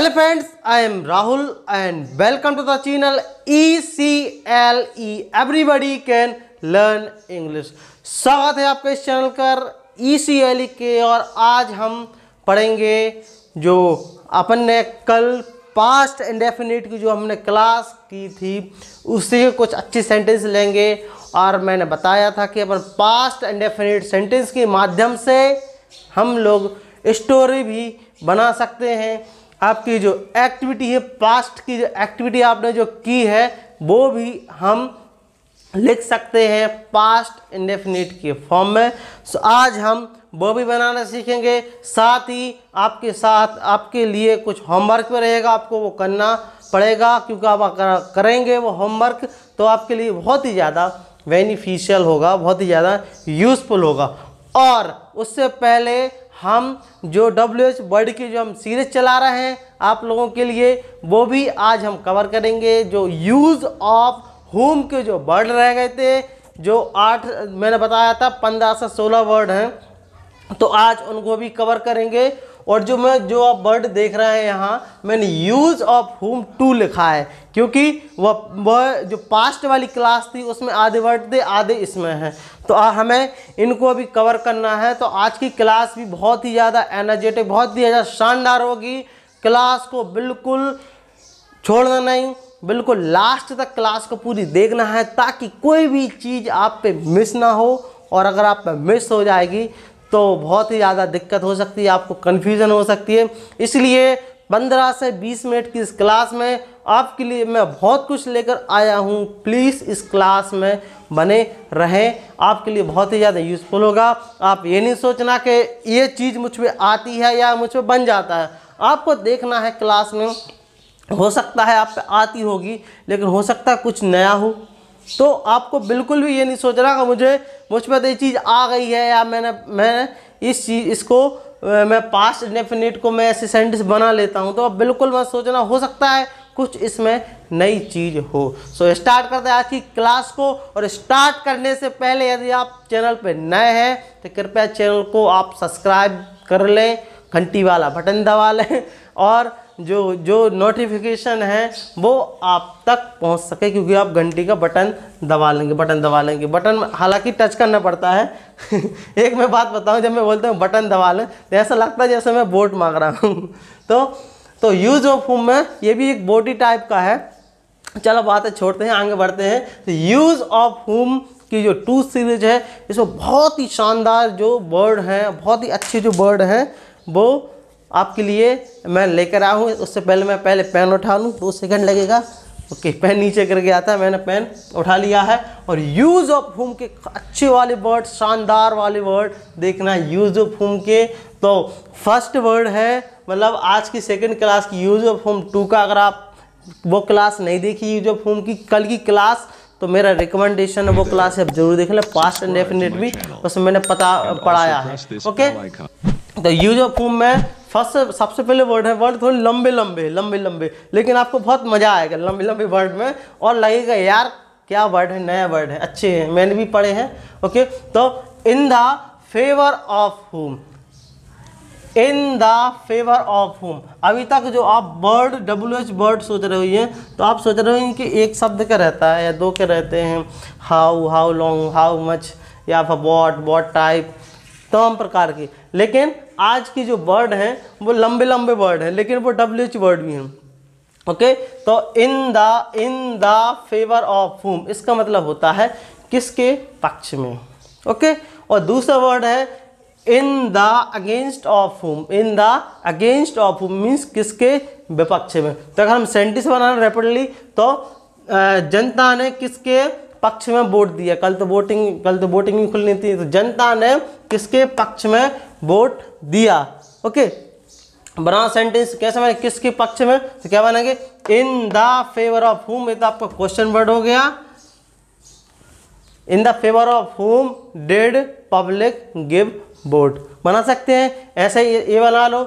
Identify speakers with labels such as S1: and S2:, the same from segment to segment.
S1: hello friends I am Rahul and welcome to the channel E C L E everybody can learn English स्वागत है आपके इस channel पर ई C L ई के और आज हम पढ़ेंगे जो अपन ने कल पास्ट इंडेफिनिट की जो हमने क्लास की थी उससे कुछ अच्छी सेंटेंस लेंगे और मैंने बताया था कि अपन पास्ट इंडेफिनिट सेंटेंस के माध्यम से हम लोग स्टोरी भी बना सकते हैं आपकी जो एक्टिविटी है पास्ट की जो एक्टिविटी आपने जो की है वो भी हम लिख सकते हैं पास्ट इंडेफिनिट के फॉर्म में सो आज हम वो भी बनाना सीखेंगे साथ ही आपके साथ आपके लिए कुछ होमवर्क भी रहेगा आपको वो करना पड़ेगा क्योंकि आप अगर करेंगे वो होमवर्क तो आपके लिए बहुत ही ज़्यादा बेनिफिशियल होगा बहुत ही ज़्यादा यूज़फुल होगा और उससे पहले हम जो डब्ल्यू एच वर्ल्ड की जो हम सीरीज चला रहे हैं आप लोगों के लिए वो भी आज हम कवर करेंगे जो यूज़ ऑफ होम के जो वर्ड रह गए थे जो आठ मैंने बताया था पंद्रह से सोलह वर्ड हैं तो आज उनको भी कवर करेंगे और जो मैं जो आप वर्ड देख रहे हैं यहाँ मैंने यूज़ ऑफ होम टू लिखा है क्योंकि वह वह जो पास्ट वाली क्लास थी उसमें आधे वर्ड थे आधे इसमें हैं तो आ, हमें इनको अभी कवर करना है तो आज की क्लास भी बहुत ही ज़्यादा एनर्जेटिक बहुत ही ज़्यादा शानदार होगी क्लास को बिल्कुल छोड़ना नहीं बिल्कुल लास्ट तक क्लास को पूरी देखना है ताकि कोई भी चीज़ आप पे मिस ना हो और अगर आप पे मिस हो जाएगी तो बहुत ही ज़्यादा दिक्कत हो सकती है आपको कन्फ्यूज़न हो सकती है इसलिए पंद्रह से बीस मिनट की इस क्लास में आपके लिए मैं बहुत कुछ लेकर आया हूँ प्लीज़ इस क्लास में बने रहें आपके लिए बहुत ही ज़्यादा यूज़फुल होगा आप ये नहीं सोचना कि ये चीज़ मुझ पर आती है या मुझ पर बन जाता है आपको देखना है क्लास में हो सकता है आप पे आती होगी लेकिन हो सकता है कुछ नया हो तो आपको बिल्कुल भी ये नहीं सोचना कि मुझे मुझ पर तो ये चीज़ आ गई है या मैंने मैं इस चीज़ इसको मैं पास्ट डेफिनेट को मैं ऐसे सेंटेंस बना लेता हूँ तो आप बिल्कुल मत सोचना हो सकता है कुछ इसमें नई चीज़ हो सो so, स्टार्ट करते हैं आज की क्लास को और स्टार्ट करने से पहले यदि आप चैनल पर नए हैं तो कृपया चैनल को आप सब्सक्राइब कर लें घंटी वाला बटन दबा लें और जो जो नोटिफिकेशन है वो आप तक पहुंच सके क्योंकि आप घंटी का बटन दबा लेंगे बटन दबा लेंगे बटन हालांकि टच करना पड़ता है एक मैं बात बताऊं जब मैं बोलता हूँ बटन दबा लें तो ऐसा लगता है जैसे मैं बोट मांग रहा हूँ तो तो यूज ऑफ होम में ये भी एक बोटी टाइप का है चलो बातें छोड़ते हैं आगे बढ़ते हैं तो यूज़ ऑफ होम की जो टू सीरीज है इसमें बहुत ही शानदार जो बर्ड हैं बहुत ही अच्छे जो बर्ड हैं वो आपके लिए मैं लेकर आया हूँ उससे पहले मैं पहले पेन उठा लूँ दो सेकंड लगेगा ओके पेन नीचे करके आता है मैंने पेन उठा लिया है और यूज़ ऑफ होम के अच्छे वाले वर्ड शानदार वाले वर्ड देखना यूज़ ऑफ होम के तो फर्स्ट वर्ड है मतलब आज की सेकंड क्लास की यूज़ ऑफ होम टू का अगर आप वो क्लास नहीं देखी यूज़ ऑफ होम की कल की क्लास तो मेरा रिकमेंडेशन है वो क्लास आप जरूर देख लें पास्ट एंड डेफिनेट भी उसमें मैंने पता पढ़ाया है ओके तो यूज ऑफ होम में फर्स्ट सबसे पहले वर्ड है वर्ड थोड़े लंबे लंबे लंबे लंबे लेकिन आपको बहुत मज़ा आएगा लंबे लंबे वर्ड में और लगेगा यार क्या वर्ड है नया वर्ड है अच्छे हैं मैंने भी पढ़े हैं ओके तो in the favour of whom in the favour of whom अभी तक जो आप वर्ड डब्ल्यू एच वर्ड सोच रहे हैं तो आप सोच रहे हैं कि एक शब्द का रहता है या दो के रहते हैं how how long how much या फिर वॉट वॉट टाइप तमाम प्रकार की लेकिन आज की जो वर्ड हैं वो लंबे लंबे वर्ड हैं लेकिन वो डब्ल्यू एच वर्ड भी हैं ओके तो in the in the favour of whom इसका मतलब होता है किसके पक्ष में ओके और दूसरा वर्ड है in the against of whom in the against of whom means किसके विपक्ष में तो अगर हम बना बनाना रेपिडली तो जनता ने किसके पक्ष में वोट दिया कल तो वोटिंग कल तो वोटिंग ही खुलनी थी तो जनता ने किसके पक्ष में वोट दिया ओके बना सेंटेंस कैसे बने किसके पक्ष में तो क्या बनेंगे in the favour of whom ये तो आपका क्वेश्चन वर्ड हो गया in the favour of whom did public give vote बना सकते हैं ऐसे ये, ये बना लो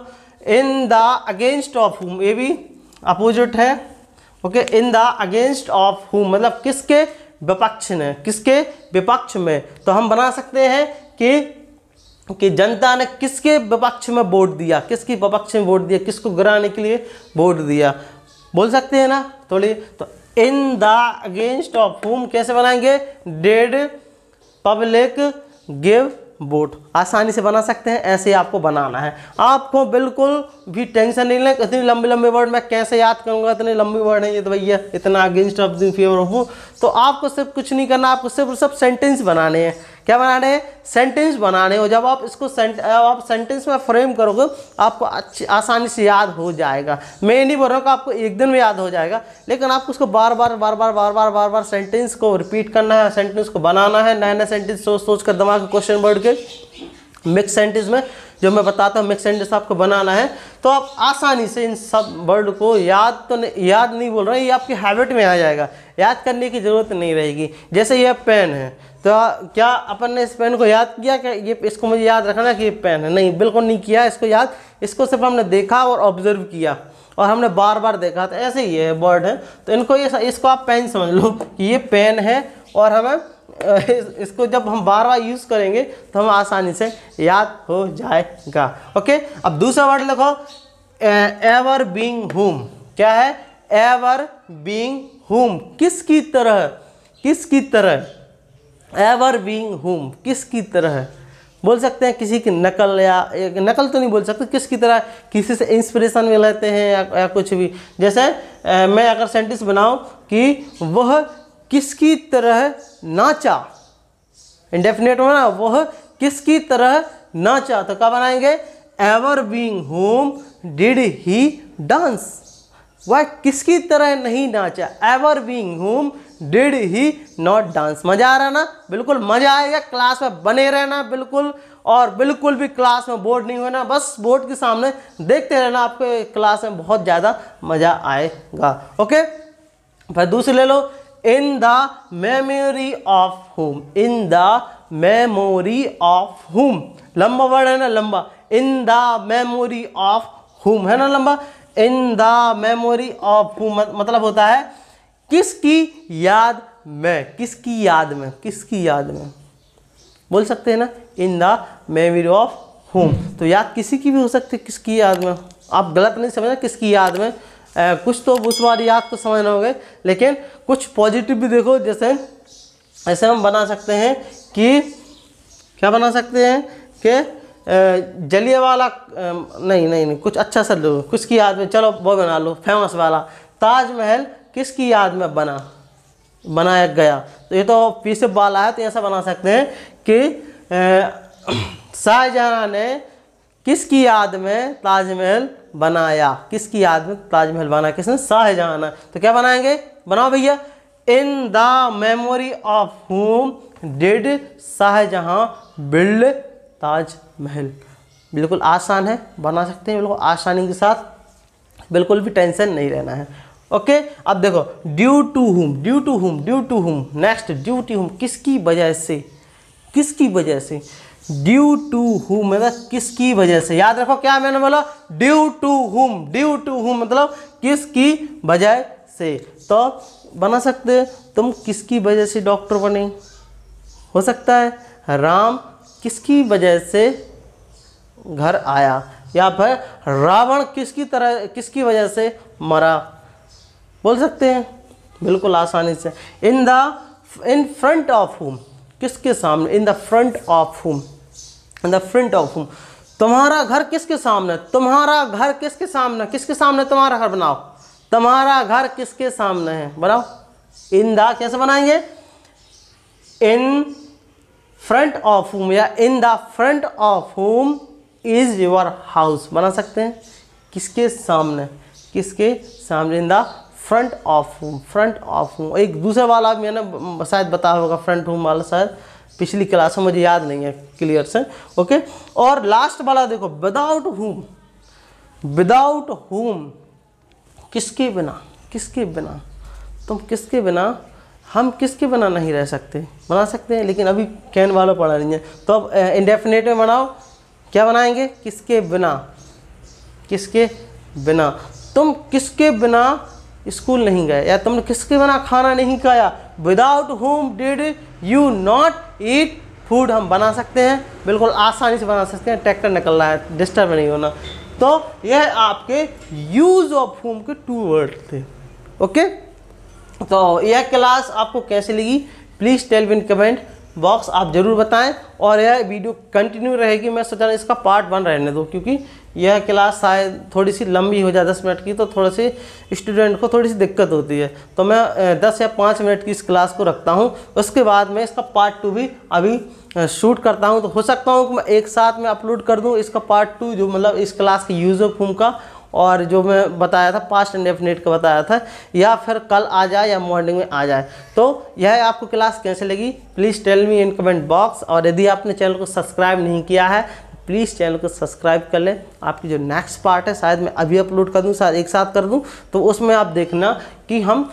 S1: in the against of whom ये भी अपोजिट है okay in the against of whom मतलब किसके विपक्ष ने किसके विपक्ष में तो हम बना सकते हैं कि कि जनता ने किसके विपक्ष में वोट दिया किसकी विपक्ष में वोट दिया किसको गिराने के लिए वोट दिया बोल सकते हैं ना थोड़ी तो, तो in the against of whom कैसे बनाएंगे डेड पब्लिक गिव बोट आसानी से बना सकते हैं ऐसे आपको बनाना है आपको बिल्कुल भी टेंशन नहीं लेना इतनी लंबे लंबे वर्ड मैं कैसे याद करूँगा इतने लंबे वर्ड हैं ये तो भैया इतना अगेंस्ट ऑफ दिन फेवर हूँ तो आपको सिर्फ कुछ नहीं करना आपको सिर्फ सब सेंटेंस बनाने हैं क्या बनाने हैं सेंटेंस बनाने हो जब आप इसको आप सेंटेंस में फ्रेम करोगे आपको अच्छी आसानी से याद हो जाएगा मैं ये नहीं बोल रहा हूँ कि आपको एक दिन में याद हो जाएगा लेकिन आपको उसको बार बार बार बार बार बार बार बार सेंटेंस को रिपीट करना है सेंटेंस को बनाना है नए नए सेंटेंस सोच सोच कर दिमाग क्वेश्चन वर्ड के मिक्स सेंटेंस में जो मैं बताता हूँ मिक्स सेंटेंस आपको बनाना है तो आप आसानी से इन सब वर्ड को याद तो न, याद नहीं बोल रहे ये आपकी हैबिट में आ जाएगा याद करने की ज़रूरत नहीं रहेगी जैसे यह पेन है तो क्या अपन ने इस पेन को याद किया क्या ये इसको मुझे याद रखना कि ये पेन है नहीं बिल्कुल नहीं किया इसको याद इसको सिर्फ हमने देखा और ऑब्जर्व किया और हमने बार बार देखा तो ऐसे ही है वर्ड है तो इनको ये इसको आप पेन समझ लो कि ये पेन है और हमें इसको जब हम बार बार यूज़ करेंगे तो हम आसानी से याद हो जाएगा ओके अब दूसरा वर्ड लिखो एवर बींग होम क्या है एवर बींग किस किसकी तरह किसकी तरह एवर बींग हुम किसकी तरह बोल सकते हैं किसी की नकल या नकल तो नहीं बोल सकते किसकी तरह किसी से इंस्पिरेशन में रहते हैं या, या कुछ भी जैसे ए, मैं अगर सेंटेंस बनाऊं कि वह किसकी तरह नाचा इंडेफिनेट हो ना वह किसकी तरह नाचा तो क्या बनाएंगे ever being whom did he dance वह किसकी तरह नहीं नाचा ever being whom did he not dance मज़ा आ रहा ना बिल्कुल मज़ा आएगा क्लास में बने रहना बिल्कुल और बिल्कुल भी क्लास में बोर्ड नहीं होना बस बोर्ड के सामने देखते रहना आपके क्लास में बहुत ज़्यादा मज़ा आएगा ओके फिर दूसरी ले लो in the memory of whom in the memory of whom लंबा वर्ड है ना लंबा in the memory of whom है ना लंबा in the memory of whom मतलब होता है किसकी याद में किसकी याद में किसकी याद में बोल सकते हैं ना in the memory of whom तो याद किसी की भी हो सकती है किसकी याद में आप गलत नहीं समझना किसकी याद में आ, कुछ तो उस वाली याद तो समझना होगा लेकिन कुछ पॉजिटिव भी देखो जैसे ऐसे हम बना सकते हैं कि क्या बना सकते हैं कि जलिए वाला नहीं नहीं नहीं कुछ अच्छा सा लो की याद में चलो वो बना लो फेमस वाला ताजमहल किसकी याद में बना बनाया गया तो ये तो पी से बाल आया तो ऐसा बना सकते हैं कि शाहजहाँ ने किसकी याद में ताजमहल बनाया किसकी याद में ताजमहल बनाया किसने शाहजहाँ तो क्या बनाएंगे बनाओ भैया in the memory of whom did Shah Jahan build Taj Mahal बिल्कुल आसान है बना सकते हैं बिल्कुल आसानी के साथ बिल्कुल भी टेंशन नहीं रहना है ओके अब देखो due to whom due to whom due to whom next due to whom किसकी वजह से किसकी वजह से ड्यू टू हुम मतलब किसकी वजह से याद रखो क्या मैंने बोला due to whom due to whom मतलब किसकी वजह से तो बना सकते तुम किसकी वजह से डॉक्टर बने हो सकता है राम किसकी वजह से घर आया या फिर रावण किसकी तरह किसकी वजह से मरा बोल सकते हैं बिल्कुल आसानी से in the in front of whom किसके सामने in the front of whom in the front of whom तुम्हारा घर किसके सामने तुम्हारा घर किसके सामने किसके सामने तुम्हारा घर बनाओ तुम्हारा घर किसके सामने है बनाओ इन द कैसे बनाएंगे इन फ्रंट ऑफ होम या in the front of whom is your house बना सकते हैं किसके सामने किसके सामने in the front of whom front of whom एक दूसरा वाला मैंने शायद बताया होगा फ्रंट हूँ वाला शायद पिछली क्लास में मुझे याद नहीं है क्लियर से ओके और लास्ट वाला देखो विदाउट हुम विदाउट हुम किसके बिना किसके बिना तुम किसके बिना हम किसके बिना नहीं रह सकते बना सकते हैं लेकिन अभी कैन वालों पढ़ा नहीं है तो अब इंडेफिनेट में बनाओ क्या बनाएंगे किसके बिना किसके बिना तुम किसके बिना स्कूल नहीं गए या तुमने किसके बना खाना नहीं खाया without whom did you not eat food हम बना सकते हैं बिल्कुल आसानी से बना सकते हैं ट्रैक्टर निकल रहा है डिस्टर्ब नहीं होना तो यह आपके यूज़ ऑफ होम के टू वर्ड थे ओके तो यह क्लास आपको कैसे लगी please tell in comment box आप ज़रूर बताएं और यह वीडियो कंटिन्यू रहेगी मैं सोचा इसका पार्ट वन रहने दो क्योंकि यह क्लास शायद थोड़ी सी लंबी हो जाए दस मिनट की तो थोड़ा सी स्टूडेंट को थोड़ी सी दिक्कत होती है तो मैं दस या पाँच मिनट की इस क्लास को रखता हूँ उसके बाद मैं इसका पार्ट टू भी अभी शूट करता हूँ तो हो सकता हूँ कि मैं एक साथ में अपलोड कर दूँ इसका पार्ट टू जो मतलब इस क्लास के यूज़ ऑफ होम का और जो मैं बताया था पास्ट एंड डेफिनेट का बताया था या फिर कल आ जाए या मॉर्निंग में आ जाए तो यह आपको क्लास कैसे लगी please tell me in comment box और यदि आपने चैनल को सब्सक्राइब नहीं किया है प्लीज़ चैनल को सब्सक्राइब कर लें आपकी जो नेक्स्ट पार्ट है शायद मैं अभी अपलोड कर दूँ शायद एक साथ कर दूँ तो उसमें आप देखना कि हम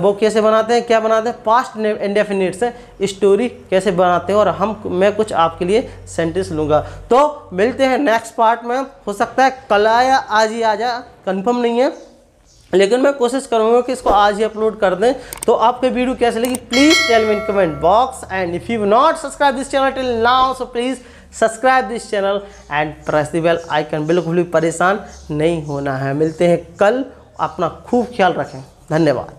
S1: वो कैसे बनाते हैं क्या बनाते हैं पास्ट इंडेफिनिट से स्टोरी कैसे बनाते हैं और हम मैं कुछ आपके लिए सेंटेंस लूँगा तो मिलते हैं नेक्स्ट पार्ट में हो सकता है कल या आज ही आ जाए कन्फर्म नहीं है लेकिन मैं कोशिश करूँगा कि इसको आज ही अपलोड कर दें तो आपके वीडियो कैसे लगी please tell me in comment box and if you not subscribe this channel till now so please subscribe this channel and press the bell icon बिल्कुल भी परेशान नहीं होना है मिलते हैं कल अपना खूब ख्याल रखें धन्यवाद